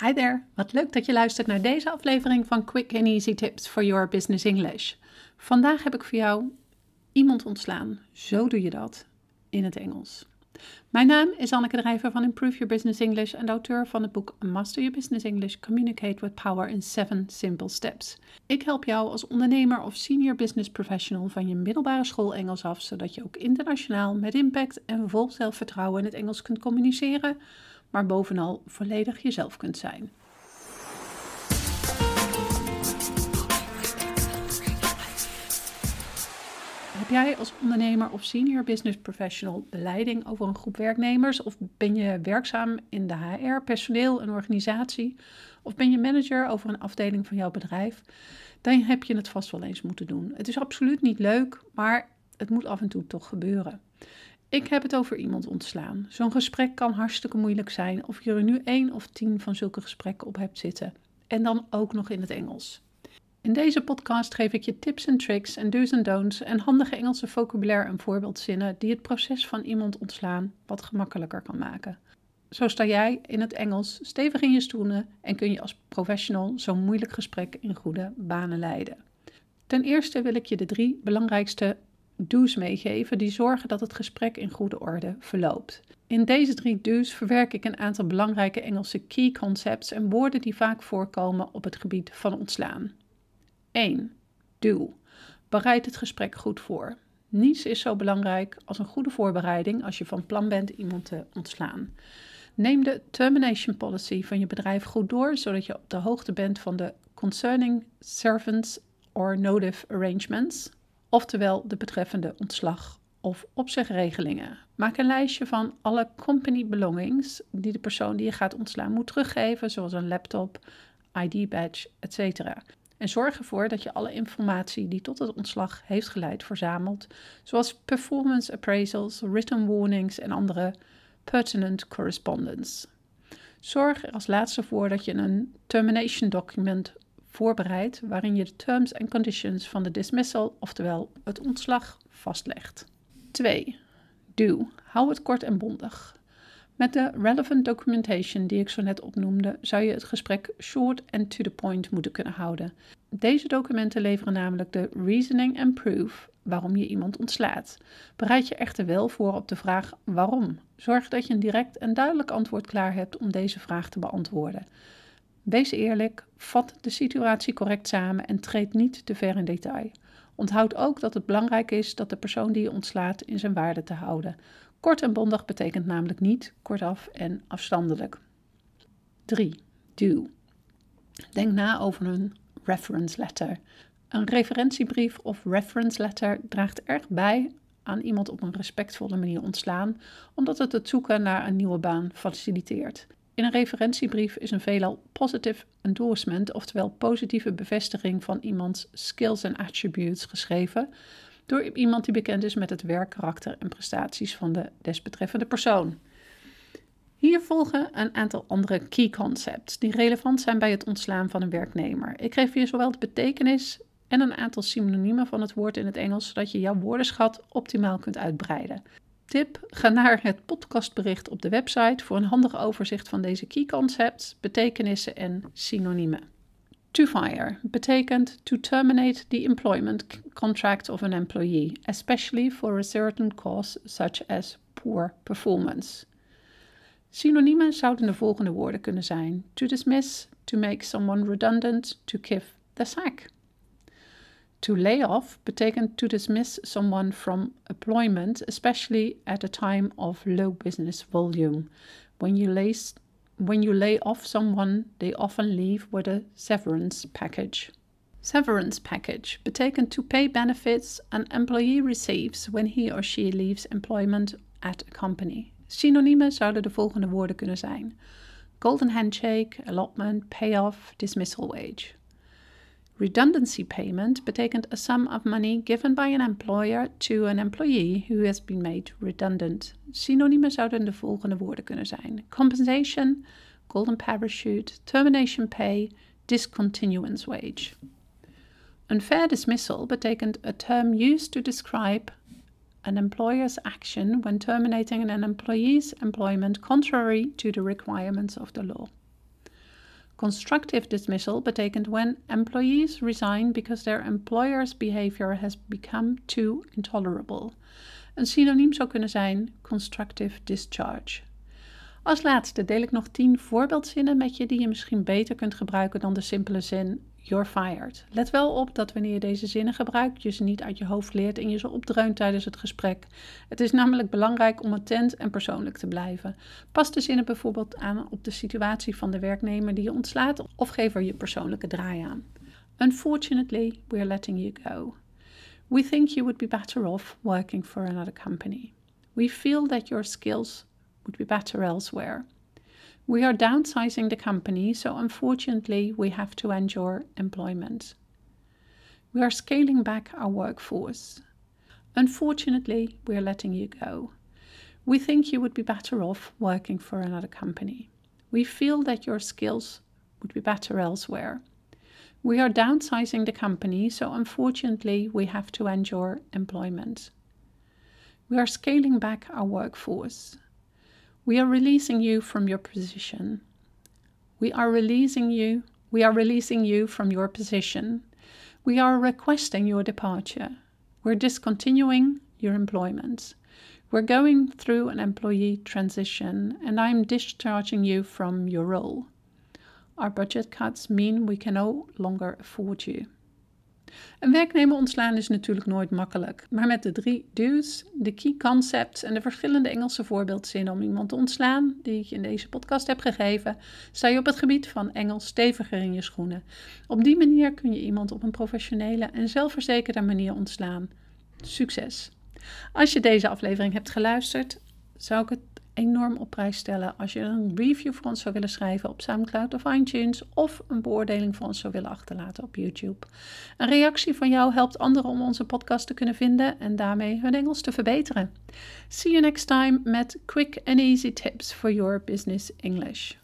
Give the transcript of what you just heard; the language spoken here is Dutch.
Hi there, wat leuk dat je luistert naar deze aflevering van Quick and Easy Tips for Your Business English. Vandaag heb ik voor jou iemand ontslaan. Zo doe je dat in het Engels. Mijn naam is Anneke Drijver van Improve Your Business English en auteur van het boek Master Your Business English: Communicate with Power in 7 Simple Steps. Ik help jou als ondernemer of senior business professional van je middelbare school Engels af, zodat je ook internationaal met impact en vol zelfvertrouwen in het Engels kunt communiceren maar bovenal volledig jezelf kunt zijn. Heb jij als ondernemer of senior business professional de leiding over een groep werknemers? Of ben je werkzaam in de HR, personeel, een organisatie? Of ben je manager over een afdeling van jouw bedrijf? Dan heb je het vast wel eens moeten doen. Het is absoluut niet leuk, maar het moet af en toe toch gebeuren. Ik heb het over iemand ontslaan. Zo'n gesprek kan hartstikke moeilijk zijn of je er nu één of tien van zulke gesprekken op hebt zitten. En dan ook nog in het Engels. In deze podcast geef ik je tips en tricks en do's en don'ts en handige Engelse vocabulaire en voorbeeldzinnen die het proces van iemand ontslaan wat gemakkelijker kan maken. Zo sta jij in het Engels stevig in je stoelen en kun je als professional zo'n moeilijk gesprek in goede banen leiden. Ten eerste wil ik je de drie belangrijkste do's meegeven die zorgen dat het gesprek in goede orde verloopt. In deze drie do's verwerk ik een aantal belangrijke Engelse key concepts en woorden die vaak voorkomen op het gebied van ontslaan. 1. Do. Bereid het gesprek goed voor. Niets is zo belangrijk als een goede voorbereiding als je van plan bent iemand te ontslaan. Neem de termination policy van je bedrijf goed door, zodat je op de hoogte bent van de concerning servants or notive arrangements, oftewel de betreffende ontslag of opzegregelingen. Maak een lijstje van alle company belongings die de persoon die je gaat ontslaan moet teruggeven, zoals een laptop, ID-badge, etc. En zorg ervoor dat je alle informatie die tot het ontslag heeft geleid verzamelt, zoals performance appraisals, written warnings en andere pertinent correspondence. Zorg er als laatste voor dat je een termination document voorbereid waarin je de terms and conditions van de dismissal, oftewel het ontslag, vastlegt. 2. Do. Hou het kort en bondig. Met de relevant documentation die ik zo net opnoemde, zou je het gesprek short and to the point moeten kunnen houden. Deze documenten leveren namelijk de reasoning and proof waarom je iemand ontslaat. Bereid je echter wel voor op de vraag waarom. Zorg dat je een direct en duidelijk antwoord klaar hebt om deze vraag te beantwoorden. Wees eerlijk, vat de situatie correct samen en treed niet te ver in detail. Onthoud ook dat het belangrijk is dat de persoon die je ontslaat in zijn waarde te houden. Kort en bondig betekent namelijk niet kortaf en afstandelijk. 3. Do. Denk na over een reference letter. Een referentiebrief of reference letter draagt erg bij aan iemand op een respectvolle manier ontslaan, omdat het het zoeken naar een nieuwe baan faciliteert. In een referentiebrief is een veelal positive endorsement, oftewel positieve bevestiging van iemands skills en attributes, geschreven door iemand die bekend is met het werk, karakter en prestaties van de desbetreffende persoon. Hier volgen een aantal andere key concepts die relevant zijn bij het ontslaan van een werknemer. Ik geef hier zowel de betekenis en een aantal synoniemen van het woord in het Engels, zodat je jouw woordenschat optimaal kunt uitbreiden tip: ga naar het podcastbericht op de website voor een handig overzicht van deze key concepts, betekenissen en synoniemen. To fire betekent to terminate the employment contract of an employee, especially for a certain cause such as poor performance. Synoniemen zouden de volgende woorden kunnen zijn: to dismiss, to make someone redundant, to give the sack. To lay off betekent to dismiss someone from employment, especially at a time of low business volume. When you lay, when you lay off someone, they often leave with a severance package. Severance package betekent to pay benefits an employee receives when he or she leaves employment at a company. Synoniemen zouden de volgende woorden kunnen zijn: golden handshake, allotment, payoff, dismissal wage. Redundancy payment betaken a sum of money given by an employer to an employee who has been made redundant. Synoniemen zouden de volgende woorden kunnen zijn: compensation, golden parachute, termination pay, discontinuance wage. Unfair dismissal betekent a term used to describe an employer's action when terminating an employee's employment contrary to the requirements of the law. Constructive dismissal betekent when employees resign because their employer's behavior has become too intolerable. Een synoniem zou kunnen zijn constructive discharge. Als laatste deel ik nog 10 voorbeeldzinnen met je die je misschien beter kunt gebruiken dan de simpele zin You're fired. Let wel op dat wanneer je deze zinnen gebruikt, je ze niet uit je hoofd leert en je ze opdreunt tijdens het gesprek. Het is namelijk belangrijk om attent en persoonlijk te blijven. Pas de zinnen bijvoorbeeld aan op de situatie van de werknemer die je ontslaat of geef er je persoonlijke draai aan. Unfortunately, we're letting you go. We think you would be better off working for another company. We feel that your skills would be better elsewhere. We are downsizing the company, so unfortunately, we have to endure employment. We are scaling back our workforce. Unfortunately, we are letting you go. We think you would be better off working for another company. We feel that your skills would be better elsewhere. We are downsizing the company, so unfortunately, we have to endure employment. We are scaling back our workforce. We are releasing you from your position. We are releasing you. We are releasing you from your position. We are requesting your departure. We're discontinuing your employment. We're going through an employee transition, and I'm discharging you from your role. Our budget cuts mean we can no longer afford you. Een werknemer ontslaan is natuurlijk nooit makkelijk, maar met de drie do's, de key concepts en de verschillende Engelse voorbeeldzinnen om iemand te ontslaan, die ik je in deze podcast heb gegeven, sta je op het gebied van Engels steviger in je schoenen. Op die manier kun je iemand op een professionele en zelfverzekerde manier ontslaan. Succes! Als je deze aflevering hebt geluisterd, zou ik het enorm op prijs stellen als je een review voor ons zou willen schrijven op SoundCloud of iTunes of een beoordeling voor ons zou willen achterlaten op YouTube. Een reactie van jou helpt anderen om onze podcast te kunnen vinden en daarmee hun Engels te verbeteren. See you next time met quick and easy tips for your business English.